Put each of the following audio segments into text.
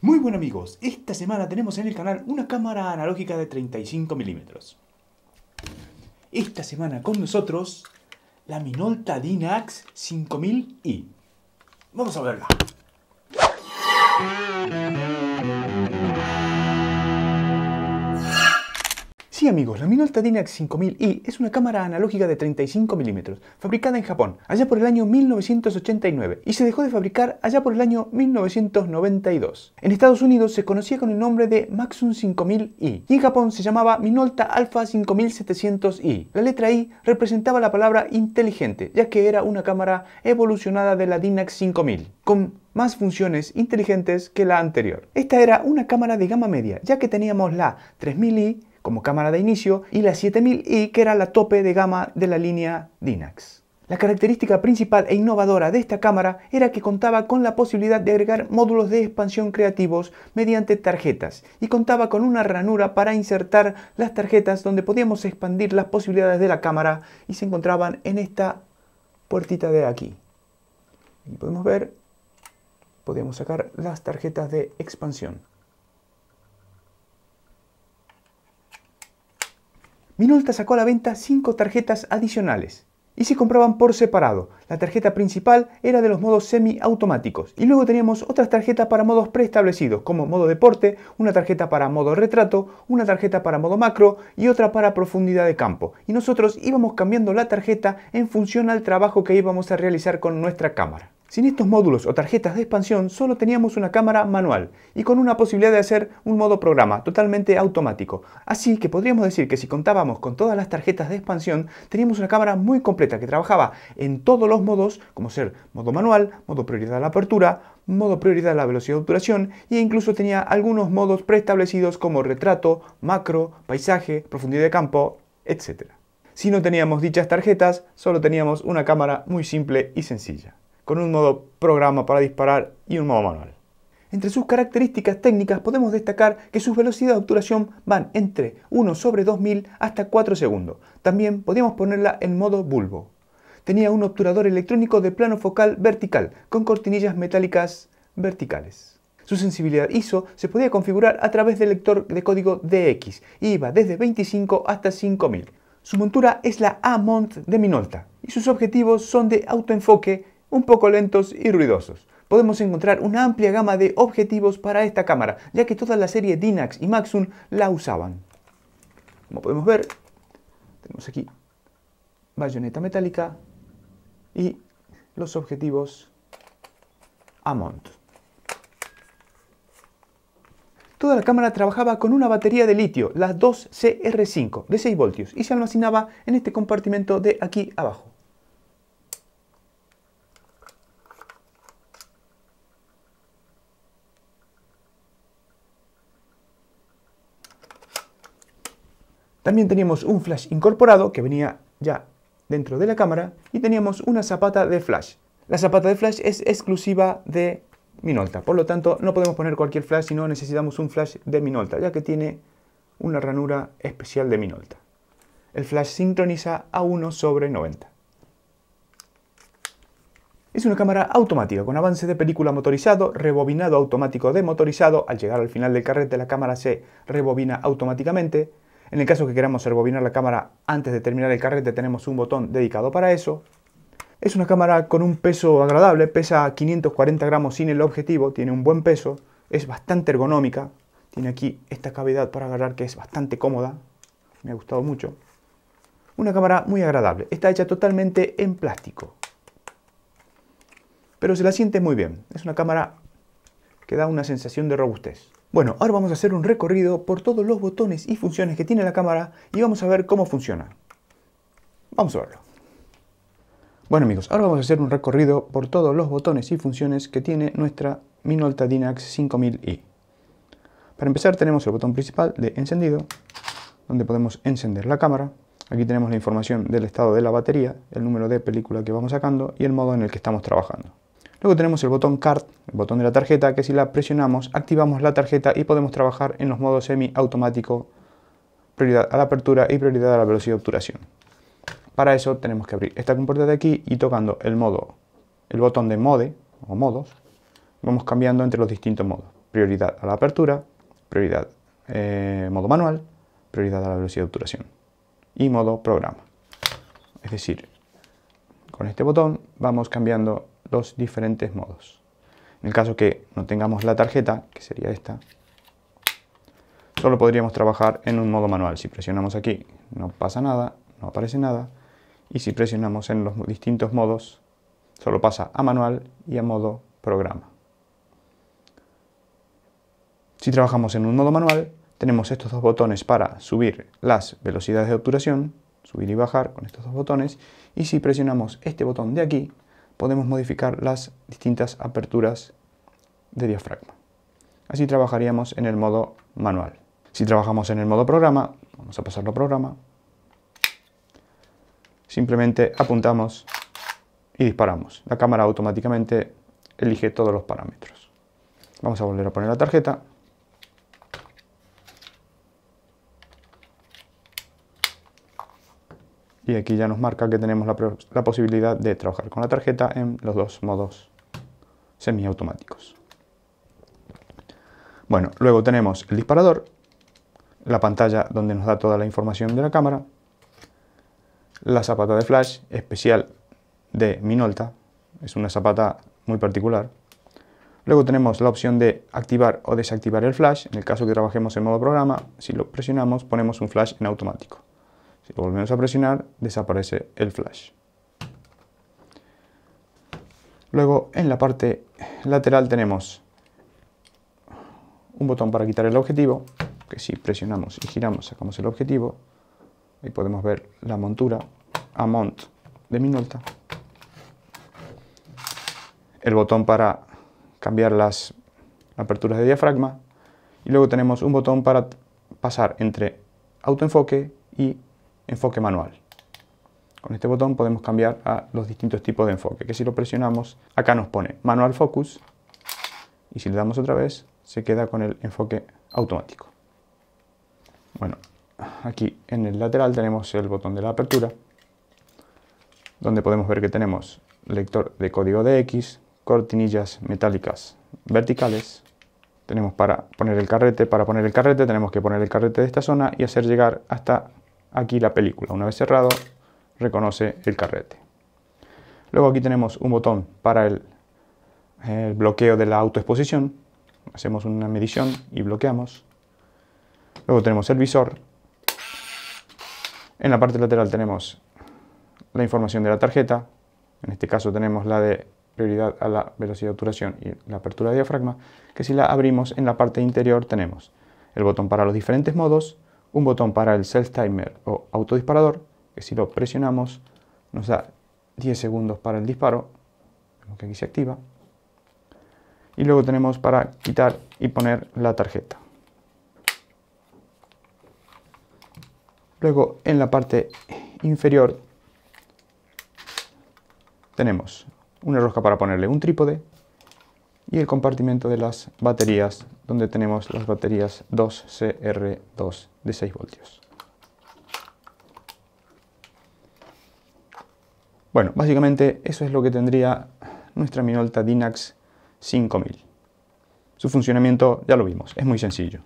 Muy buen amigos, esta semana tenemos en el canal una cámara analógica de 35 milímetros. Esta semana con nosotros la Minolta Dynax 5000i. Vamos a verla. amigos, la Minolta Dynax 5000i es una cámara analógica de 35 milímetros, fabricada en Japón, allá por el año 1989, y se dejó de fabricar allá por el año 1992. En Estados Unidos se conocía con el nombre de Maxum 5000i, y en Japón se llamaba Minolta Alpha 5700i. La letra I representaba la palabra inteligente, ya que era una cámara evolucionada de la Dynax 5000, con más funciones inteligentes que la anterior. Esta era una cámara de gama media, ya que teníamos la 3000i, como cámara de inicio y la 7000i que era la tope de gama de la línea Dinax. La característica principal e innovadora de esta cámara era que contaba con la posibilidad de agregar módulos de expansión creativos mediante tarjetas y contaba con una ranura para insertar las tarjetas donde podíamos expandir las posibilidades de la cámara y se encontraban en esta puertita de aquí. Y podemos ver, podíamos sacar las tarjetas de expansión. Minolta sacó a la venta cinco tarjetas adicionales y se compraban por separado. La tarjeta principal era de los modos semiautomáticos y luego teníamos otras tarjetas para modos preestablecidos como modo deporte, una tarjeta para modo retrato, una tarjeta para modo macro y otra para profundidad de campo. Y nosotros íbamos cambiando la tarjeta en función al trabajo que íbamos a realizar con nuestra cámara. Sin estos módulos o tarjetas de expansión solo teníamos una cámara manual y con una posibilidad de hacer un modo programa totalmente automático. Así que podríamos decir que si contábamos con todas las tarjetas de expansión teníamos una cámara muy completa que trabajaba en todos los modos como ser modo manual, modo prioridad de la apertura, modo prioridad a la velocidad de obturación e incluso tenía algunos modos preestablecidos como retrato, macro, paisaje, profundidad de campo, etc. Si no teníamos dichas tarjetas, solo teníamos una cámara muy simple y sencilla con un modo programa para disparar y un modo manual. Entre sus características técnicas podemos destacar que sus velocidades de obturación van entre 1 sobre 2000 hasta 4 segundos. También podíamos ponerla en modo bulbo. Tenía un obturador electrónico de plano focal vertical con cortinillas metálicas verticales. Su sensibilidad ISO se podía configurar a través del lector de código DX y iba desde 25 hasta 5000. Su montura es la Amont de Minolta y sus objetivos son de autoenfoque un poco lentos y ruidosos. Podemos encontrar una amplia gama de objetivos para esta cámara, ya que toda la serie Dinax y Maxun la usaban. Como podemos ver, tenemos aquí bayoneta metálica y los objetivos Amont. Toda la cámara trabajaba con una batería de litio, la 2CR5, de 6 voltios, y se almacenaba en este compartimento de aquí abajo. También teníamos un flash incorporado que venía ya dentro de la cámara y teníamos una zapata de flash. La zapata de flash es exclusiva de Minolta, por lo tanto no podemos poner cualquier flash, sino necesitamos un flash de Minolta, ya que tiene una ranura especial de Minolta. El flash sincroniza a 1 sobre 90. Es una cámara automática con avance de película motorizado, rebobinado automático de motorizado. Al llegar al final del carrete la cámara se rebobina automáticamente. En el caso que queramos rebobinar la cámara antes de terminar el carrete tenemos un botón dedicado para eso. Es una cámara con un peso agradable, pesa 540 gramos sin el objetivo, tiene un buen peso, es bastante ergonómica, tiene aquí esta cavidad para agarrar que es bastante cómoda, me ha gustado mucho. Una cámara muy agradable, está hecha totalmente en plástico, pero se la siente muy bien, es una cámara que da una sensación de robustez. Bueno, ahora vamos a hacer un recorrido por todos los botones y funciones que tiene la cámara y vamos a ver cómo funciona. Vamos a verlo. Bueno amigos, ahora vamos a hacer un recorrido por todos los botones y funciones que tiene nuestra Minolta Dynax 5000i. Para empezar tenemos el botón principal de encendido, donde podemos encender la cámara. Aquí tenemos la información del estado de la batería, el número de película que vamos sacando y el modo en el que estamos trabajando. Luego tenemos el botón Card, el botón de la tarjeta, que si la presionamos activamos la tarjeta y podemos trabajar en los modos semi-automático, prioridad a la apertura y prioridad a la velocidad de obturación. Para eso tenemos que abrir esta compuerta de aquí y tocando el modo, el botón de mode o modos, vamos cambiando entre los distintos modos. Prioridad a la apertura, prioridad eh, modo manual, prioridad a la velocidad de obturación y modo programa. Es decir, con este botón vamos cambiando los diferentes modos. En el caso que no tengamos la tarjeta, que sería esta, solo podríamos trabajar en un modo manual. Si presionamos aquí no pasa nada, no aparece nada. Y si presionamos en los distintos modos, solo pasa a manual y a modo programa. Si trabajamos en un modo manual, tenemos estos dos botones para subir las velocidades de obturación, subir y bajar con estos dos botones, y si presionamos este botón de aquí, podemos modificar las distintas aperturas de diafragma. Así trabajaríamos en el modo manual. Si trabajamos en el modo programa, vamos a pasarlo a programa, simplemente apuntamos y disparamos. La cámara automáticamente elige todos los parámetros. Vamos a volver a poner la tarjeta y aquí ya nos marca que tenemos la, posibilidad de trabajar con la tarjeta en los dos modos semiautomáticos. Bueno, luego tenemos el disparador, la pantalla donde nos da toda la información de la cámara, la zapata de flash especial de Minolta, es una zapata muy particular. Luego tenemos la opción de activar o desactivar el flash, en el caso que trabajemos en modo programa, si lo presionamos ponemos un flash en automático. Si volvemos a presionar, desaparece el flash. Luego, en la parte lateral tenemos un botón para quitar el objetivo, que si presionamos y giramos sacamos el objetivo. Ahí podemos ver la montura amont de Minolta. El botón para cambiar las aperturas de diafragma. Y luego tenemos un botón para pasar entre autoenfoque y enfoque manual. Con este botón podemos cambiar a los distintos tipos de enfoque, que si lo presionamos, acá nos pone manual focus, y si le damos otra vez, se queda con el enfoque automático. Bueno, aquí en el lateral tenemos el botón de la apertura, donde podemos ver que tenemos lector de código de X, cortinillas metálicas verticales, tenemos para poner el carrete, para poner el carrete tenemos que poner el carrete de esta zona y hacer llegar hasta aquí la película. Una vez cerrado, reconoce el carrete. Luego aquí tenemos un botón para el, bloqueo de la autoexposición. Hacemos una medición y bloqueamos. Luego tenemos el visor. En la parte lateral tenemos la información de la tarjeta. En este caso tenemos la de prioridad a la velocidad de obturación y la apertura de diafragma, que si la abrimos en la parte interior tenemos el botón para los diferentes modos, un botón para el self timer o autodisparador, que si lo presionamos nos da 10 segundos para el disparo, que aquí se activa, y luego tenemos para quitar y poner la tarjeta. Luego en la parte inferior tenemos una rosca para ponerle un trípode, y el compartimento de las baterías, donde tenemos las baterías 2CR2 de 6 voltios. Bueno, básicamente eso es lo que tendría nuestra Minolta Dynax 5000. Su funcionamiento ya lo vimos, es muy sencillo.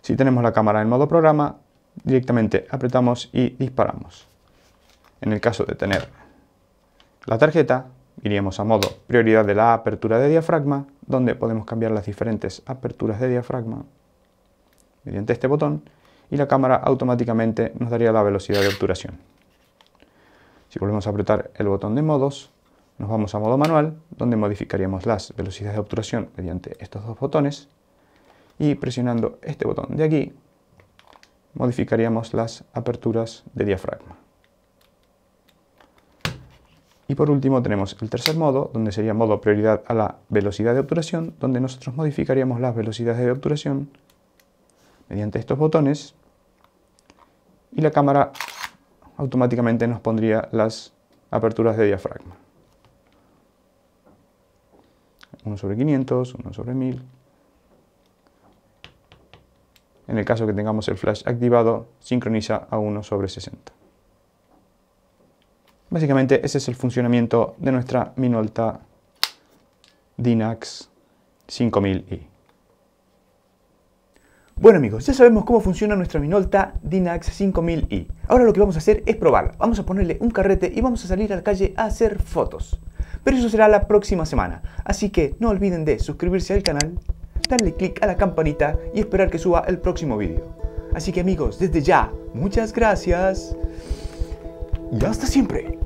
Si tenemos la cámara en modo programa, directamente apretamos y disparamos. En el caso de tener la tarjeta, iríamos a modo prioridad de la apertura de diafragma, donde podemos cambiar las diferentes aperturas de diafragma mediante este botón y la cámara automáticamente nos daría la velocidad de obturación. Si volvemos a apretar el botón de modos, nos vamos a modo manual, donde modificaríamos las velocidades de obturación mediante estos dos botones y presionando este botón de aquí modificaríamos las aperturas de diafragma. Y por último tenemos el tercer modo, donde sería modo prioridad a la velocidad de obturación, donde nosotros modificaríamos las velocidades de obturación mediante estos botones y la cámara automáticamente nos pondría las aperturas de diafragma. 1 sobre 500, 1 sobre 1000. En el caso que tengamos el flash activado, sincroniza a 1 sobre 60. Básicamente ese es el funcionamiento de nuestra Minolta Dinax 5000i. Bueno amigos, ya sabemos cómo funciona nuestra Minolta Dinax 5000i. Ahora lo que vamos a hacer es probarla. Vamos a ponerle un carrete y vamos a salir a la calle a hacer fotos. Pero eso será la próxima semana. Así que no olviden de suscribirse al canal, darle click a la campanita y esperar que suba el próximo vídeo. Así que amigos, desde ya, muchas gracias y hasta siempre.